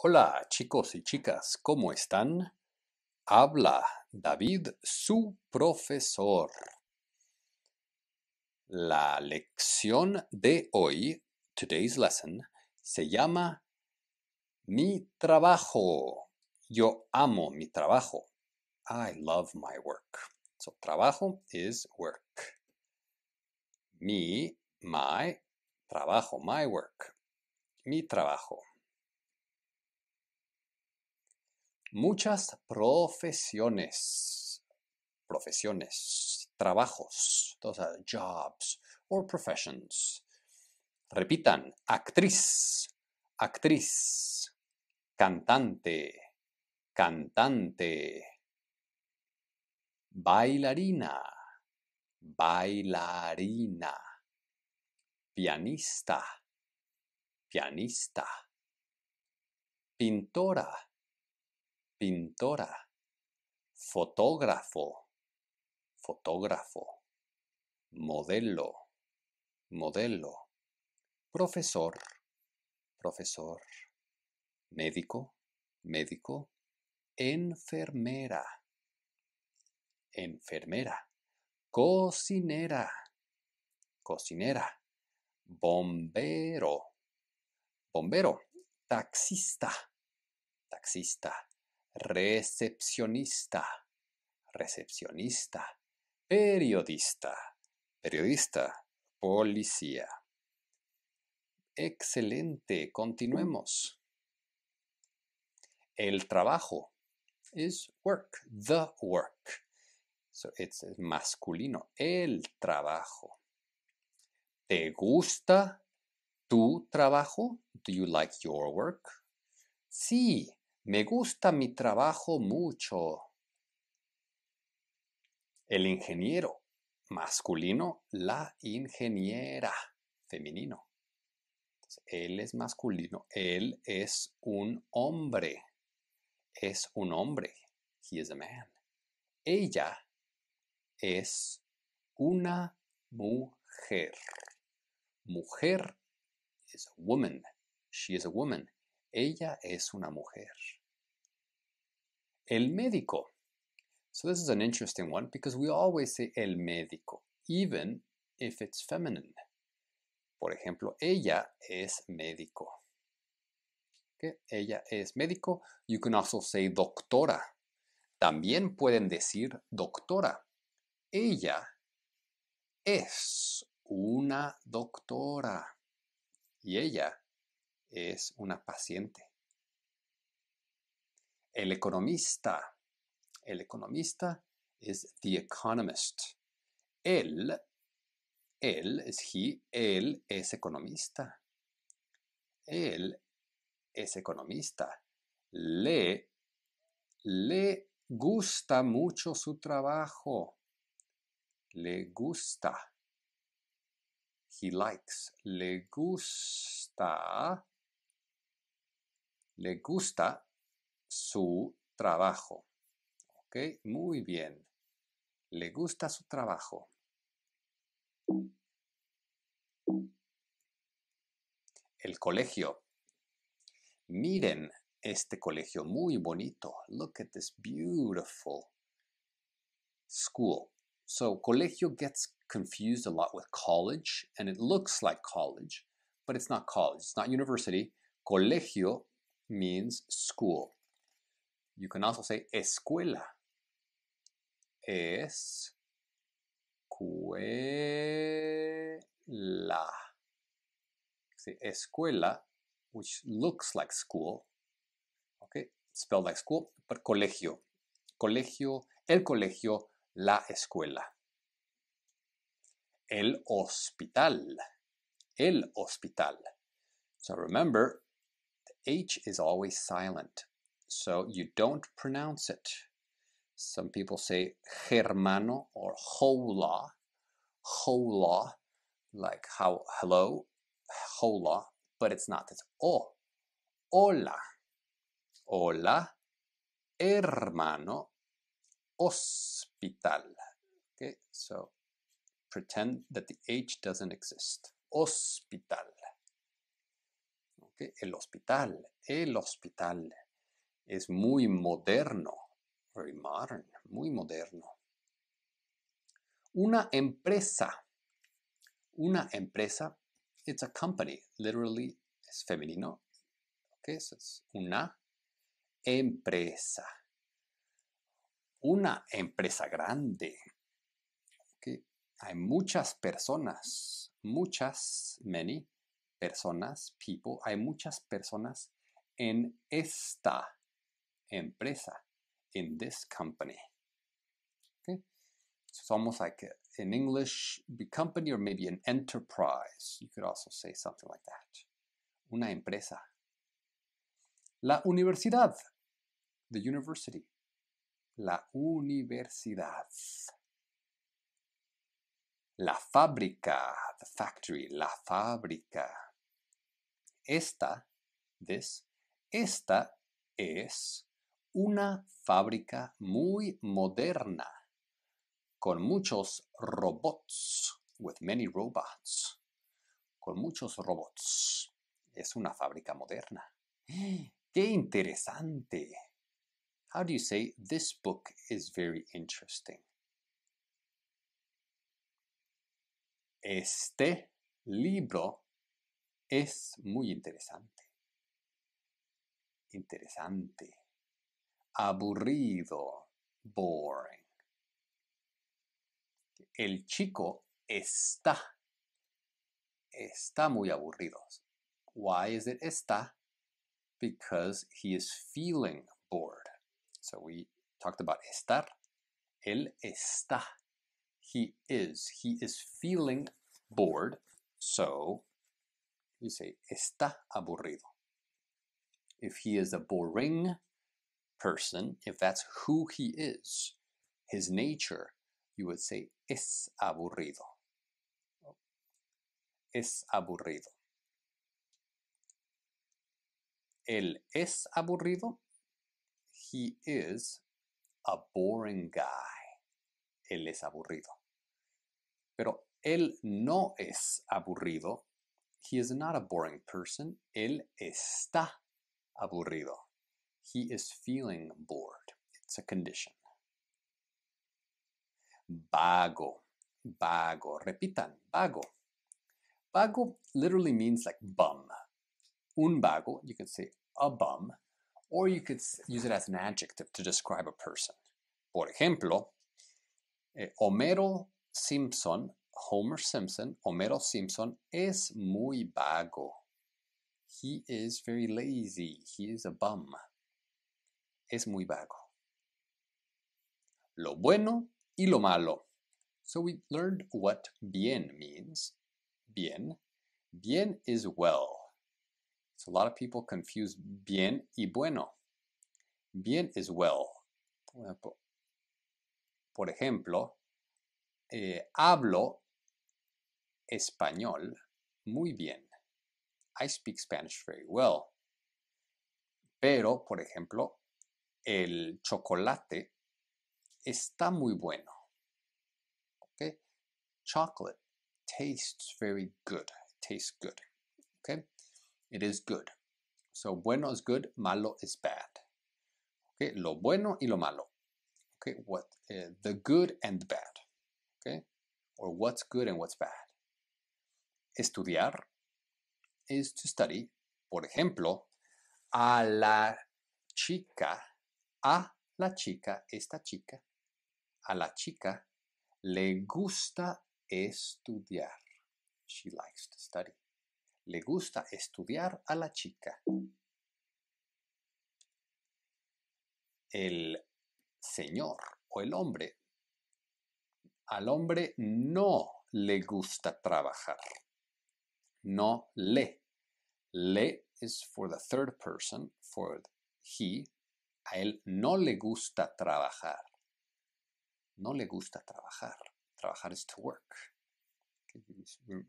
Hola chicos y chicas, ¿cómo están? Habla David, su profesor. La lección de hoy, today's lesson, se llama Mi trabajo. Yo amo mi trabajo. I love my work. So, trabajo is work. Mi, my, trabajo, my work. Mi trabajo. muchas profesiones, profesiones, trabajos, jobs or professions. Repitan, actriz, actriz, cantante, cantante, bailarina, bailarina, pianista, pianista, pintora, pintora, fotógrafo, fotógrafo, modelo, modelo, profesor, profesor, médico, médico, enfermera, enfermera, cocinera, cocinera, bombero, bombero, taxista, taxista recepcionista, recepcionista, periodista, periodista, policía. Excelente, continuemos. El trabajo es work, the work. So it's masculino, el trabajo. ¿Te gusta tu trabajo? Do you like your work? Sí, me gusta mi trabajo mucho. El ingeniero. Masculino, la ingeniera. Femenino. él es masculino. Él es un hombre. Es un hombre. He is a man. Ella es una mujer. Mujer is a woman. She is a woman. Ella es una mujer. El médico. So this is an interesting one because we always say el médico, even if it's feminine. Por ejemplo, ella es médico. Ella es médico. You can also say doctora. También pueden decir doctora. Ella es una doctora. Y ella es una paciente. El economista. El economista es the economist. Él, él es he, él es economista. Él es economista. Le, le gusta mucho su trabajo. Le gusta. He likes. Le gusta le gusta su trabajo. ¿Ok? Muy bien. Le gusta su trabajo. El colegio. Miren este colegio muy bonito. Look at this beautiful school. So colegio gets confused a lot with college and it looks like college, but it's not college. It's not university. Colegio means school. You can also say escuela. Es escuela. Say escuela, which looks like school, okay, spelled like school, but colegio. Colegio, el colegio, la escuela. El hospital. El hospital. So remember, H is always silent, so you don't pronounce it. Some people say Germano or hola, hola, like how hello, hola, but it's not. It's o, hola, hola, hermano, hospital. Okay, so pretend that the H doesn't exist. Hospital. el hospital. El hospital es muy moderno, very modern, muy moderno. Una empresa, una empresa, it's a company, literally es femenino, ¿ok? es una empresa. Una empresa grande. Hay muchas personas, muchas, many, personas, people, hay muchas personas en esta empresa, in this company. Okay? it's almost like an in English, company or maybe an enterprise. You could also say something like that. Una empresa. La universidad. The university. La universidad. La fábrica, the factory, la fábrica. Esta, es una fábrica muy moderna con muchos robots, with many robots, con muchos robots. Es una fábrica moderna. ¡Qué interesante! How do you say this book is very interesting? Este libro es muy interesante. Interesante. Aburrido. Boring. El chico está. Está muy aburrido. Why is it está? Because he is feeling bored. So we talked about estar. Él está. He is. He is feeling bored. So You say está aburrido. If he is a boring person, if that's who he is, his nature, you would say es aburrido. Es aburrido. Él es aburrido. He is a boring guy. Él es aburrido. Pero él no es aburrido he is not a boring person. Él está aburrido. He is feeling bored. It's a condition. Vago. Vago. Repitan. Vago. Vago literally means like bum. Un vago, you could say a bum, or you could use it as an adjective to describe a person. Por ejemplo, eh, Homero Simpson Homer Simpson, Homero Simpson, es muy vago. He is very lazy. He is a bum. Es muy vago. Lo bueno y lo malo. So we learned what bien means. Bien. Bien is well. So a lot of people confuse bien y bueno. Bien is well. Por ejemplo, eh, hablo español muy bien. I speak Spanish very well. Pero, por ejemplo, el chocolate está muy bueno. Okay? Chocolate tastes very good. Tastes good. Okay? It is good. So bueno is good, malo is bad. Okay? Lo bueno y lo malo. Okay? What uh, the good and the bad. Okay? Or what's good and what's bad. estudiar is to study. Por ejemplo, a la chica, a la chica, esta chica, a la chica le gusta estudiar. She likes to study. Le gusta estudiar a la chica. El señor o el hombre. Al hombre no le gusta trabajar no le. Le is for the third person, for he. A él no le gusta trabajar. No le gusta trabajar. Trabajar is to work.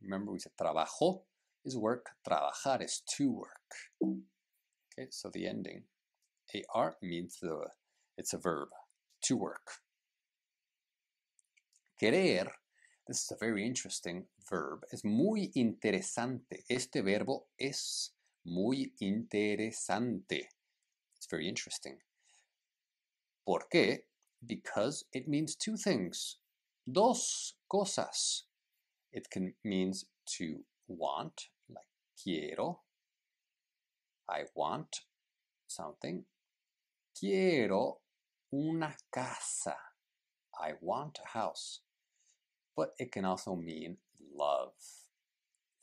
Remember we said trabajo is work. Trabajar is to work. Okay, so the ending AR means the, it's a verb, to work. Querer This is a very interesting verb. Es muy interesante. Este verbo es muy interesante. It's very interesting. ¿Por qué? Because it means two things. Dos cosas. It can means to want, like quiero. I want something. Quiero una casa. I want a house but it can also mean love.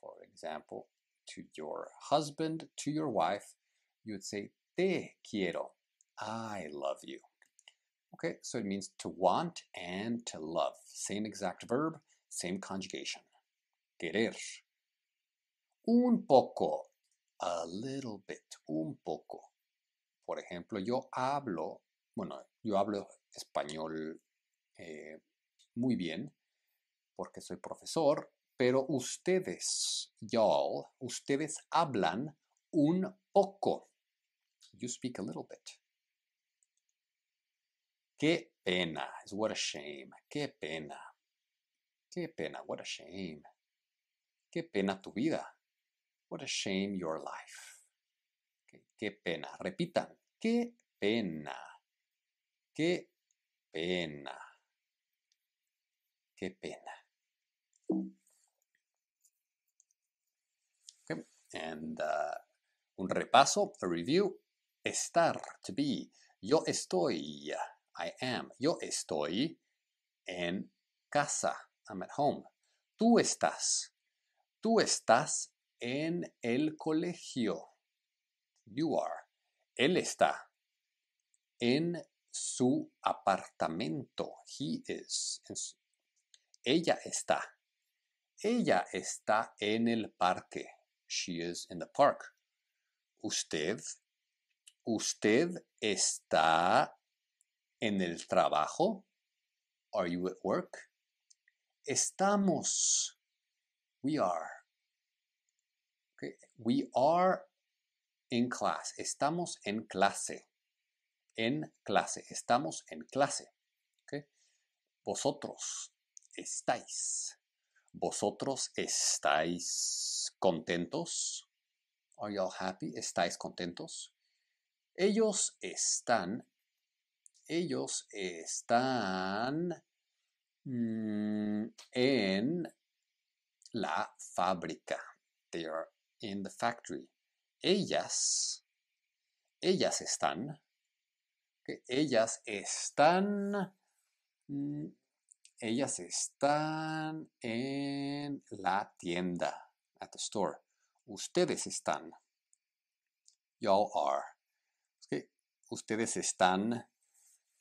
For example, to your husband, to your wife, you would say te quiero, I love you. Okay, so it means to want and to love. Same exact verb, same conjugation. Querer. Un poco, a little bit, un poco. Por ejemplo, yo hablo, bueno, yo hablo español eh, muy bien, porque soy profesor, pero ustedes, y'all, ustedes hablan un poco. You speak a little bit. Qué pena. what a shame. Qué pena. Qué pena. What a shame. Qué pena tu vida. What a shame your life. qué pena. Repitan. Qué pena. Qué pena. Qué pena. Uh, un repaso, a review. Estar, to be. Yo estoy, I am. Yo estoy en casa, I'm at home. Tú estás, tú estás en el colegio. You are. Él está en su apartamento. He is. Ella está ella está en el parque. She is in the park. Usted, usted está en el trabajo. Are you at work? Estamos. We are. We are in class. Estamos en clase. En clase. Estamos en clase. Okay. Vosotros estáis. ¿Vosotros estáis contentos? Are all happy? ¿Estáis contentos? Ellos están. Ellos están mm, en la fábrica. They are in the factory. Ellas. Ellas están. Ellas están. Mm, ellas están en la tienda, at the store. Ustedes están. Y'all are. Ustedes están.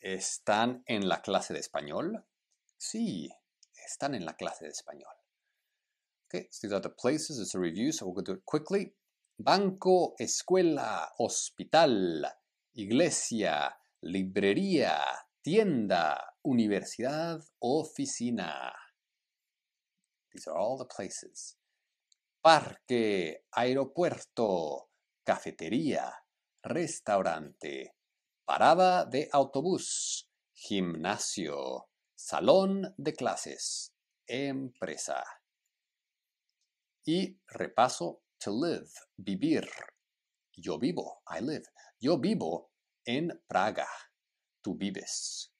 ¿Están en la clase de español? Sí, están en la clase de español. Okay, these are the places. It's a review, so we'll go do it quickly. Banco, escuela, hospital, iglesia, librería, tienda, universidad, oficina. These are all the places. Parque, aeropuerto, cafetería, restaurante, parada de autobús, gimnasio, salón de clases, empresa. Y repaso, to live, vivir. Yo vivo, I live. Yo vivo en Praga. Tú vives.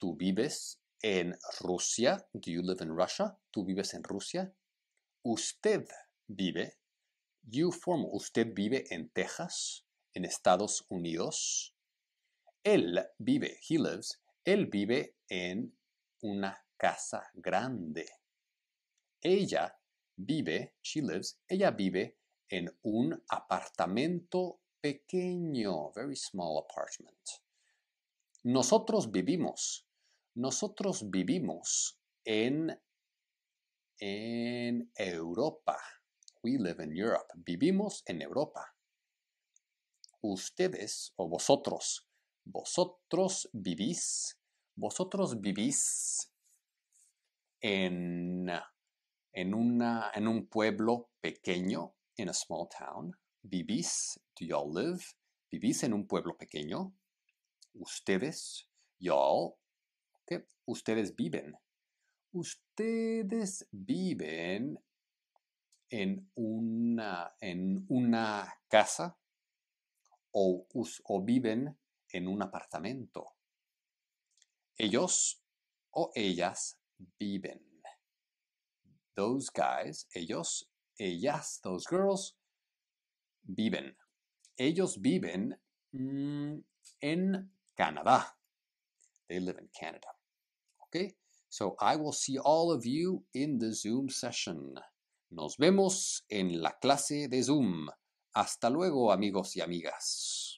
¿Tú vives en Rusia? Do you live in Russia? ¿Tú vives en Rusia? Usted vive. You form. Usted vive en Texas, en Estados Unidos. Él vive. He lives. Él vive en una casa grande. Ella vive. She lives. Ella vive en un apartamento pequeño. Very small apartment. Nosotros vivimos nosotros vivimos en, en Europa. We live in Europe. Vivimos en Europa. Ustedes o vosotros. Vosotros vivís. Vosotros vivís en, en, una, en un pueblo pequeño, in a small town. Vivís, do y'all live? Vivís en un pueblo pequeño. Ustedes, y'all, ustedes viven. Ustedes viven en una, en una casa o, viven en un apartamento. Ellos o ellas viven. Those guys, ellos, ellas, those girls, viven. Ellos viven mm, en Canadá. They live in Canada. Okay? So I will see all of you in the Zoom session. Nos vemos en la clase de Zoom. Hasta luego, amigos y amigas.